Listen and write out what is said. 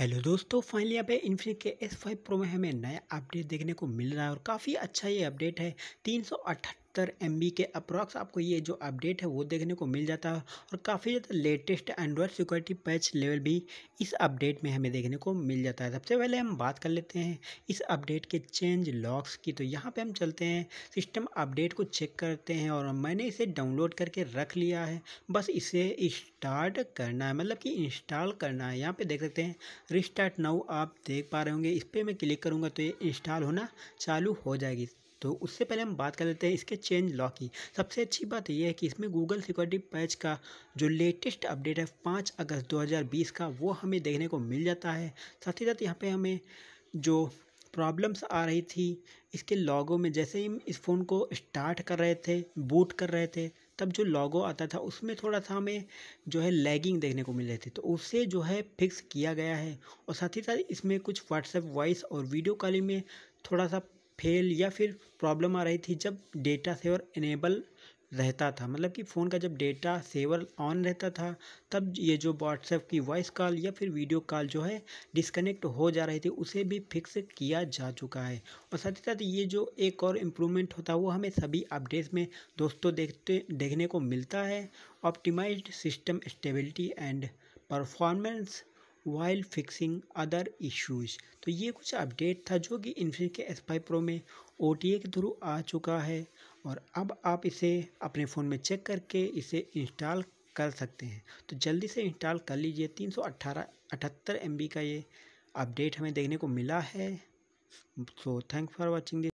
hello दोस्तों finally यहाँ पे इन्फिनिक के एस फाइव प्रो में हमें नया अपडेट देखने को मिल रहा है और काफ़ी अच्छा ये अपडेट है तीन सौ अठहत्तर सत्तर एम के अप्रॉक्स आपको ये जो अपडेट है वो देखने को मिल जाता है और काफ़ी ज़्यादा latest android security patch level भी इस अपडेट में हमें देखने को मिल जाता है सबसे पहले हम बात कर लेते हैं इस अपडेट के चेंज लॉक्स की तो यहाँ पर हम चलते हैं सिस्टम अपडेट को चेक करते हैं और मैंने इसे डाउनलोड करके रख लिया है बस इसे स्टार्ट करना है मतलब कि इंस्टॉल करना है यहाँ पर देख सकते हैं रिस्टार्ट नाउ आप देख पा रहे होंगे इस पर मैं क्लिक करूँगा तो ये इंस्टॉल होना चालू हो जाएगी तो उससे पहले हम बात कर लेते हैं इसके चेंज लॉ की सबसे अच्छी बात यह है कि इसमें गूगल सिक्योरिटी पैच का जो लेटेस्ट अपडेट है पाँच अगस्त 2020 का वो हमें देखने को मिल जाता है साथ ही साथ यहाँ पे हमें जो प्रॉब्लम्स आ रही थी इसके लॉगो में जैसे ही हम इस फ़ोन को स्टार्ट कर रहे थे बूट कर रहे थे तब जो लॉगो आता था उसमें थोड़ा सा हमें जो है लैगिंग देखने को मिल रही थी तो उसे जो है फिक्स किया गया है और साथ ही साथ इसमें कुछ व्हाट्सएप वॉइस और वीडियो कॉलिंग में थोड़ा सा फेल या फिर प्रॉब्लम आ रही थी जब डेटा सेवर इनेबल रहता था मतलब कि फ़ोन का जब डेटा सेवर ऑन रहता था तब ये जो व्हाट्सएप की वॉइस कॉल या फिर वीडियो कॉल जो है डिसकनेक्ट हो जा रही थी उसे भी फिक्स किया जा चुका है और साथ ही साथ ये जो एक और इम्प्रूवमेंट होता है वो हमें सभी अपडेट्स में दोस्तों देखते देखने को मिलता है optimised system stability and performance while fixing other issues तो ये कुछ अपडेट था जो कि इन्फिनिक्स के एस फाइव प्रो में ओ के थ्रू आ चुका है और अब आप इसे अपने फ़ोन में चेक करके इसे इंस्टॉल कर सकते हैं तो जल्दी से इंस्टॉल कर लीजिए तीन सौ अट्ठारह अठहत्तर एम का ये अपडेट हमें देखने को मिला है so thank for watching this